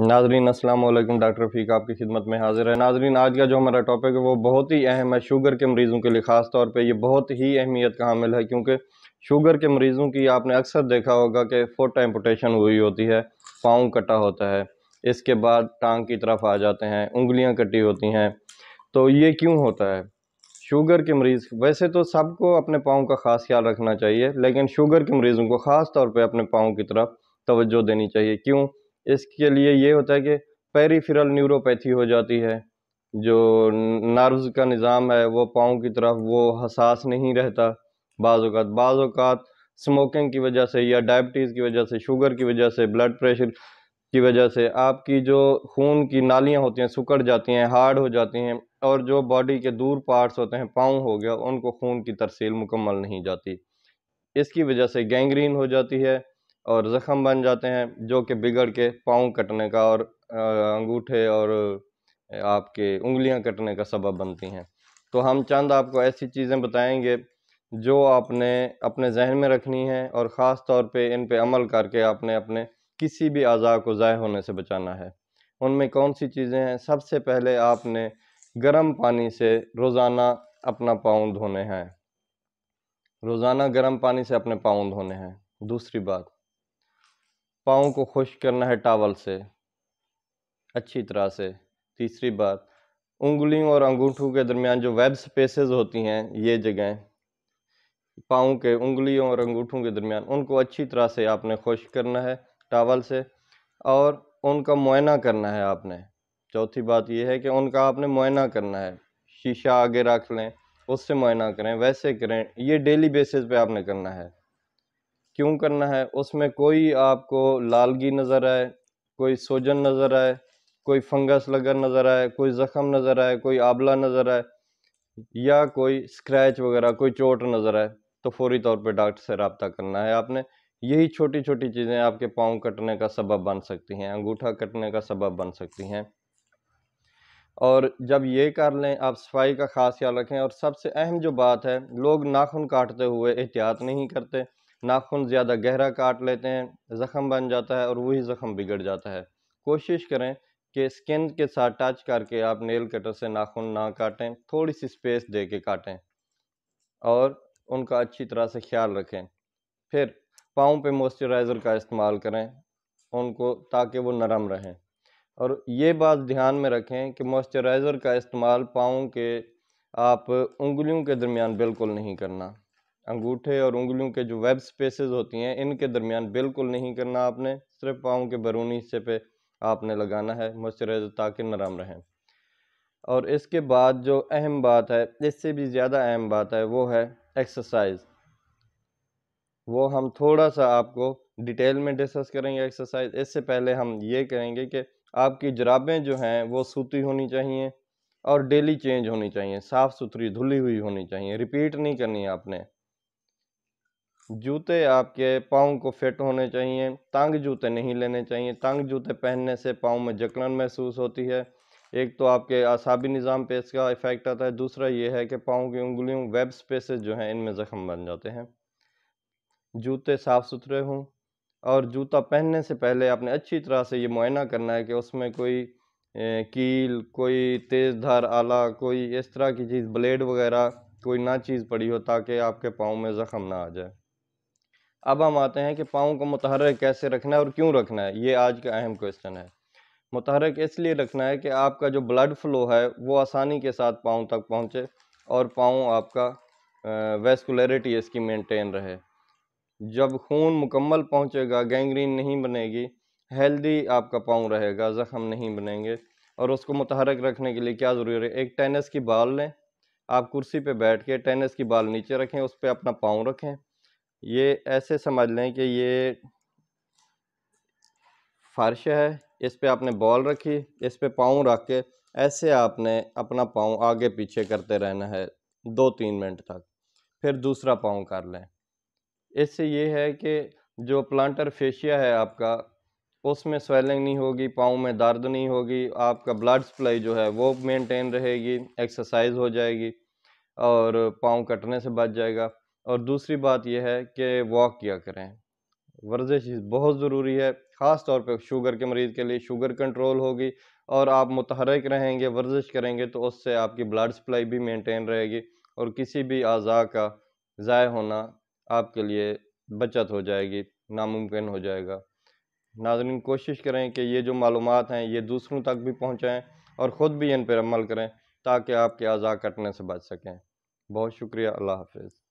नाजरीन असलम डॉक्टर फ़ीक आपकी खिदमत में हाजिर है नाजरीन आज का जो हमारा टॉपिक है वो बहुत ही अहम है शुगर के मरीज़ों के लिए ख़ास तौर पे ये बहुत ही अहमियत का हामिल है क्योंकि शुगर के मरीज़ों की आपने अक्सर देखा होगा कि फुट एम्पोटेशन हुई होती है पाँव कटा होता है इसके बाद टांग की तरफ आ जाते हैं उंगलियाँ कटी होती हैं तो ये क्यों होता है शुगर के मरीज़ वैसे तो सबको अपने पाँव का ख़ास ख्याल रखना चाहिए लेकिन शुगर के मरीज़ों को ख़ास तौर पर अपने पाँव की तरफ तोज्जो देनी चाहिए क्यों इसके लिए ये होता है कि पेरीफिरल न्यूरोपैथी हो जाती है जो नर्व्स का निज़ाम है वो पाँव की तरफ वो हसास नहीं रहता बाज़ात बाज़ात स्मोकिंग की वजह से या डायबिटीज़ की वजह से शुगर की वजह से ब्लड प्रेशर की वजह से आपकी जो खून की नालियाँ होती हैं सुकड़ जाती हैं हार्ड हो जाती हैं और जो बॉडी के दूर पार्ट्स होते हैं पाँव हो गया उनको खून की तरसील मुकम्मल नहीं जाती इसकी वजह से गैंग्रीन हो जाती है और ज़ख़म बन जाते हैं जो कि बिगड़ के पाँव कटने का और अंगूठे और आपके उंगलियां कटने का सबब बनती हैं तो हम चंद आपको ऐसी चीज़ें बताएंगे जो आपने अपने जहन में रखनी है और ख़ास तौर पे इन पे अमल करके आपने अपने किसी भी अज़ा को ज़ाय होने से बचाना है उनमें कौन सी चीज़ें हैं सबसे पहले आपने गर्म पानी से रोज़ाना अपना पाँव धोने हैं रोज़ाना गर्म पानी से अपने पाँव धोने हैं दूसरी बात पाँव को खुश करना है टावल से अच्छी तरह से तीसरी बात उंगलियों और अंगूठों के दरमियान जो वेब स्पेसेस होती हैं ये जगहें पाँव के उंगलियों और अंगूठों के दरमियान उनको अच्छी तरह से आपने खुश करना है टावल से और उनका मुआयना करना है आपने चौथी बात यह है कि उनका आपने मुआयना करना है शीशा आगे रख लें उससे मुआयना करें वैसे करें ये डेली बेसिस पे आपने करना है क्यों करना है उसमें कोई आपको लालगी नज़र आए कोई सोजन नज़र आए कोई फंगस लगा नज़र आए कोई ज़ख़म नज़र आए कोई आबला नज़र आए या कोई स्क्रैच वगैरह कोई चोट नज़र आए तो फौरी तौर पे डॉक्टर से रबता करना है आपने यही छोटी छोटी चीज़ें आपके पाँव कटने का सबब बन सकती हैं अंगूठा कटने का सबब बन सकती हैं और जब ये कर लें आप सफाई का ख़ास ख्याल रखें और सबसे अहम जो बात है लोग नाखून काटते हुए एहतियात नहीं करते नाखून ज़्यादा गहरा काट लेते हैं ज़ख़म बन जाता है और वही ज़ख़म बिगड़ जाता है कोशिश करें कि स्किन के साथ टच करके आप नेल कटर से नाखून ना काटें थोड़ी सी स्पेस दे के काटें और उनका अच्छी तरह से ख्याल रखें फिर पाँव पे मॉइस्चराइज़र का इस्तेमाल करें उनको ताकि वो नरम रहें और ये बात ध्यान में रखें कि मॉइस्चराइज़र का इस्तेमाल पाँव के आप उंगलियों के दरमियान बिल्कुल नहीं करना अंगूठे और उंगलियों के जो वेब स्पेसेस होती हैं इनके दरमियान बिल्कुल नहीं करना आपने सिर्फ पाँव के बरूनी हिस्से पे आपने लगाना है मॉइस्चराइज़र ताकि नरम रहें और इसके बाद जो अहम बात है इससे भी ज़्यादा अहम बात है वो है एक्सरसाइज वो हम थोड़ा सा आपको डिटेल में डिस्कस करेंगे एक्सरसाइज इससे पहले हम ये करेंगे कि आपकी जराबें जो हैं वो सूती होनी चाहिए और डेली चेंज होनी चाहिए साफ़ सुथरी धुली हुई होनी चाहिए रिपीट नहीं करनी आपने जूते आपके पाँव को फिट होने चाहिए तंग जूते नहीं लेने चाहिए तंग जूते पहनने से पाँव में जकड़न महसूस होती है एक तो आपके असाबी निज़ाम पे इसका इफ़ेक्ट आता है दूसरा ये है कि पाँव की उंगलियों वेब स्पेसेस जो हैं इनमें ज़ख़म बन जाते हैं जूते साफ़ सुथरे हों और जूता पहनने से पहले आपने अच्छी तरह से ये मुआयना करना है कि उसमें कोई कील कोई तेज़ धार आला कोई इस तरह की चीज़ ब्लेड वगैरह कोई ना चीज़ पड़ी हो ताकि आपके पाँव में ज़ख़म ना आ जाए अब हम आते हैं कि पाँव को मुतहरक कैसे रखना है और क्यों रखना है ये आज का अहम क्वेश्चन है मतहरक इसलिए रखना है कि आपका जो ब्लड फ्लो है वो आसानी के साथ पाँव तक पहुँचे और पाँव आपका वेस्कुलरिटी इसकी मेनटेन रहे जब खून मुकम्मल पहुँचेगा गैंग्रीन नहीं बनेगी हेल्दी आपका पाँव रहेगा ज़ख़म नहीं बनेंगे और उसको मतहरक रखने के लिए क्या ज़रूरी है एक टेनिस की बाल लें आप कुर्सी पे बैठ के टेनिस की बाल नीचे रखें उस पर अपना पाँव रखें ये ऐसे समझ लें कि ये फर्श है इस पर आपने बॉल रखी इस पर पाँव रख के ऐसे आपने अपना पाँव आगे पीछे करते रहना है दो तीन मिनट तक फिर दूसरा पाँव कर लें इससे ये है कि जो प्लांटर फेशिया है आपका उसमें स्वेलिंग नहीं होगी पाँव में दर्द नहीं होगी आपका ब्लड सप्लाई जो है वो मेंटेन रहेगी एक्सरसाइज हो जाएगी और पाँव कटने से बच जाएगा और दूसरी बात यह है कि वॉक किया करें वर्जिश बहुत ज़रूरी है ख़ास तौर पे शुगर के मरीज़ के लिए शुगर कंट्रोल होगी और आप मुतहरक रहेंगे वर्जिश करेंगे तो उससे आपकी ब्लड सप्लाई भी मेंटेन रहेगी और किसी भी अज़ा का ज़ाय होना आपके लिए बचत हो जाएगी नामुमकिन हो जाएगा नाजरन कोशिश करें कि ये जो मालूम हैं ये दूसरों तक भी पहुँचाएँ और ख़ुद भी इन पर अमल करें ताकि आपके अज़ा कटने से बच सकें बहुत शुक्रिया अल्लाह हाफिज़